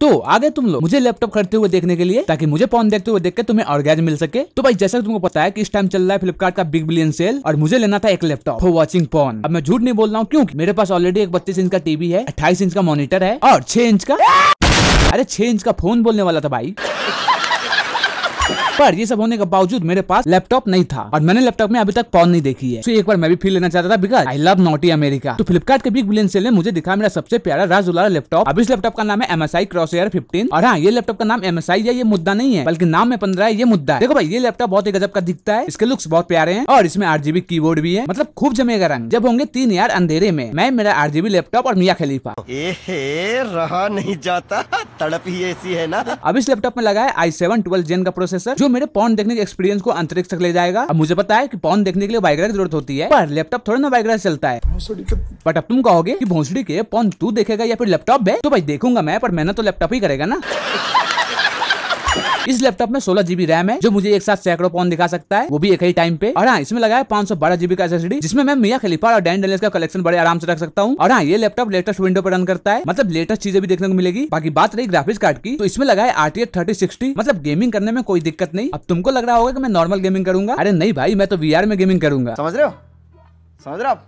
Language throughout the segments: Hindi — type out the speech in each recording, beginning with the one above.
तो आगे तुम लोग मुझे लैपटॉप खरीदते हुए देखने के लिए ताकि मुझे पॉन देखते हुए देख के तुम्हें गैज मिल सके तो भाई जैसा तुमको पता है कि इस टाइम चल रहा है फ्लिपकार्ट का बिग बिलियन सेल और मुझे लेना था एक लैपटॉप फॉर वॉचिंग पॉन अब मैं झूठ नहीं बोल रहा हूँ क्योंकि मेरे पास ऑलरेडी एक बत्तीस इंच का टीवी है अट्ठाईस इंच का मॉनिटर है और छह इंच का अरे छह इंच का फोन बोलने वाला था भाई पर ये सब होने के बावजूद मेरे पास लैपटॉप नहीं था और मैंने लैपटॉप में अभी तक पॉन नहीं देखी है तो एक बार मैं भी फिर लेना चाहता था because I love naughty America तो फ्लिपकार्ट के बिग बिलियन सेल ने मुझे दिखा मेरा सबसे प्यारा राजुलारा लैपटॉप अब इस लैपटॉप का नाम है M S I crosshair fifteen और हाँ ये लैपटॉप का नाम एम एस आई है ये मुद्दा नहीं है बल्कि नाम में पंद्रह है ये मुद्दा है देखो भाई ये लैपटॉप बहुत ही गजब का दिखता है इसके लुक्स बहुत प्यारे हैं और इसमें आठ जीबी की भी है मतलब खूब जमेगा रंग जब होंगे तीन यार अंधेरे में मैं मेरा आठ जीबी लैपटॉप और मिया खलीफा रहा नहीं जाता तड़प ही ऐसी है ना अब इस लैपटॉप में लगा है आई सेवन ट्वेल्व जेन का प्रोसेसर जो मेरे पॉन देखने के एक्सपीरियंस को अंतरिक्ष तक ले जाएगा अब मुझे पता है कि पॉन देखने के लिए बाइग्रा की जरूरत होती है पर लैपटॉप थोड़ा ना बाइग्रा चलता है बट अब तुम कहोगे की भोसड़ी के पॉन तू देखेगा या फिर लैपटॉप है तो भाई देखूंगा मैं पर मेहनत तो लैपटॉप ही करेगा ना इस लैपटॉप में सोलह जीबी रैम है जो मुझे एक साथ सैकड़ों फोन दिखा सकता है वो भी एक ही टाइम पे और हाँ इसमें लगा है पांच सौ बारह जीबी का एसएसडी जिसमें मैं मिया खलीफा और डैन डेलेस का कलेक्शन बड़े आराम से रख सकता हूँ और हाँ ये लैपटॉप लेटेस्ट विंडो पर रन करता है मतलब लेटेस्ट चीजें भी देखने को मिलेगी बाकी बात रही ग्राफिक्स कार्ड की तो इसमें लगा है आरटीए थर्टी सिक्सटी मतलब गेमिंग करने में कोई दिक्कत नहीं अब तुमको लग रहा होगा की मैं नॉर्मल गेमिंग करूंगा अरे नहीं भाई मैं तो वी में गेमिंग करूंगा समझ रहे हो समझ रहे हो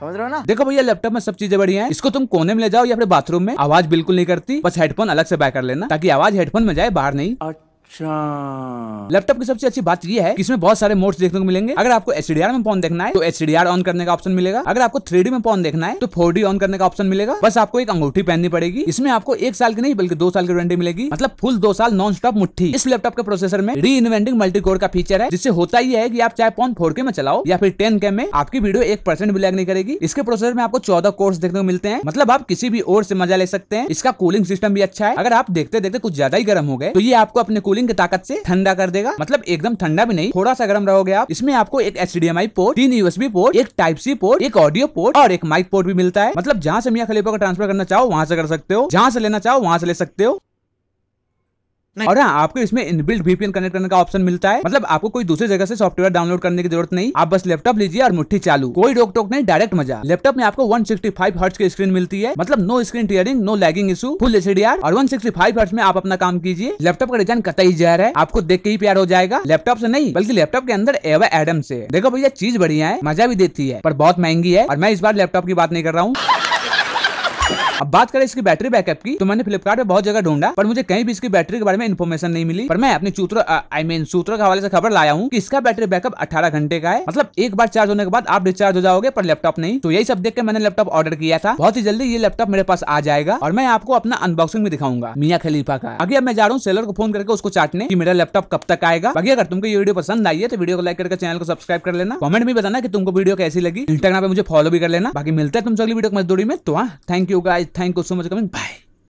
समझ रहे हो ना देखो भैया लैपटॉप में सब चीजें बढ़िया हैं इसको तुम कोने में ले जाओ या फिर बाथरूम में आवाज बिल्कुल नहीं करती बस हेडफोन अलग से बाय कर लेना ताकि आवाज हेडफोन में जाए बाहर नहीं और अच्छा लैपटॉप की सबसे अच्छी बात यह है कि इसमें बहुत सारे मोड्स देखने को मिलेंगे अगर आपको एच में फोन देखना है तो एच ऑन करने का ऑप्शन मिलेगा अगर आपको थ्री में फोन देखना है तो फोर ऑन करने का ऑप्शन मिलेगा बस आपको एक अंगूठी पहननी पड़ेगी इसमें आपको एक साल की नहीं बल्कि दो साल की वारंटी मिलेगी मतलब फुल दो साल नॉन स्टॉप मुठ्ठी इस लैपटॉप के प्रोसेसर में री इन्वेंटिंग मल्टी कोर का फीचर है जिससे होता ही है की आप चाहे फोन फोर में चलाओ या फिर टेन के में आपकी वीडियो एक परसेंट भी लैग नहीं करेगी इसके प्रोसेसर में आपको चौदह कोर्स देखने को मिलते हैं मतलब आप किसी भी और से मजा ले सकते हैं इसका कूलिंग सिस्टम भी अच्छा है अगर आप देखते देखते कुछ ज्यादा ही गर्म हो गए तो ये आपको अपने कूलिंग की ताकत से ठंडा कर देगा मतलब एकदम ठंडा भी नहीं थोड़ा सा गर्म रहोगे आप इसमें आपको एक एच पोर्ट तीन यूएसबी पोर्ट एक टाइप सी पोर्ट एक ऑडियो पोर्ट और एक माइक पोर्ट भी मिलता है मतलब जहाँ से मियाँ खलीफा को ट्रांसफर करना चाहो वहाँ से कर सकते हो जहाँ से लेना चाहो वहाँ से ले सकते हो नहीं और हाँ आपको इसमें इनबिल्ट वीपीएन कनेक्ट करने का ऑप्शन मिलता है मतलब आपको कोई दूसरी जगह से सॉफ्टवेयर डाउनलोड करने की जरूरत नहीं आप बस लैपटॉप लीजिए और मुट्ठी चालू कोई रोक टोक नहीं डायरेक्ट मजा लैपटॉप में आपको 165 सिक्सटी हर्ट्ज की स्क्रीन मिलती है मतलब no screen tearing no lagging issue full HDR और वन सिक्सटी हर्ट्ज में आप अपना काम कीजिए लैपटॉप का डिजाइन कतई जहर है आपको देख के ही प्यार हो जाएगा लैपटॉप से नहीं बल्कि लैपटॉप के अंदर एवा एडम से देखो भैया चीज बढ़िया है मजा भी देती है पर बहुत महंगी है और मैं इस बार लैपटॉप की बात नहीं कर रहा हूँ अब बात करें इसकी बैटरी बैकअप की तो मैंने फ्लिपकार्ट में बहुत जगह ढूंढा पर मुझे कहीं भी इसकी बैटरी के बारे में इन्फॉर्मेशन नहीं मिली पर मैं अपने आई मीन सूत्रों के हवाले से खबर लाया हूँ कि इसका बैटरी बैकअप अठारह घंटे का है मतलब एक बार चार्ज होने के बाद आप डिस्चार्ज हो जाओगे पर लैपटॉप नहीं तो यही सब देख के मैंने लैपटॉप ऑर्डर किया था बहुत ही जल्दी ये लैपटॉप मेरे पास आ जाएगा और मैं आपको अपना अनबॉक्सिंग भी दिखाऊंगा मिया खलीफा का अभी अब मैं जा रहा हूँ सेलर को फोन करके उसको चाटने की मेरा लैपटॉप कब तक आएगा बाकी अगर तुमको ये वीडियो पसंद आई है तो वीडियो को लाइक करके चैनल को सब्सक्राइब कर लेना कमेंट भी बताना कि तुमको वीडियो कैसी लगी इंस्टाग्राम पे मुझे फॉलो भी कर लेना बाकी मिलता है तुम अगली वीडियो मजदूरी में तो हाँ thank you guys guys. Thank you so much. Coming. Bye.